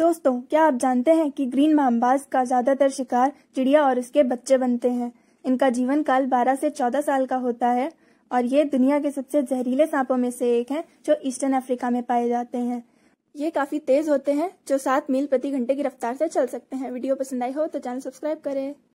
दोस्तों क्या आप जानते हैं कि ग्रीन मामबाज का ज्यादातर शिकार चिड़िया और इसके बच्चे बनते हैं इनका जीवन काल 12 से 14 साल का होता है और ये दुनिया के सबसे जहरीले सांपों में से एक हैं जो ईस्टर्न अफ्रीका में पाए जाते हैं ये काफी तेज होते हैं जो सात मील प्रति घंटे की रफ्तार से चल सकते हैं वीडियो पसंद आई हो तो चैनल सब्सक्राइब करें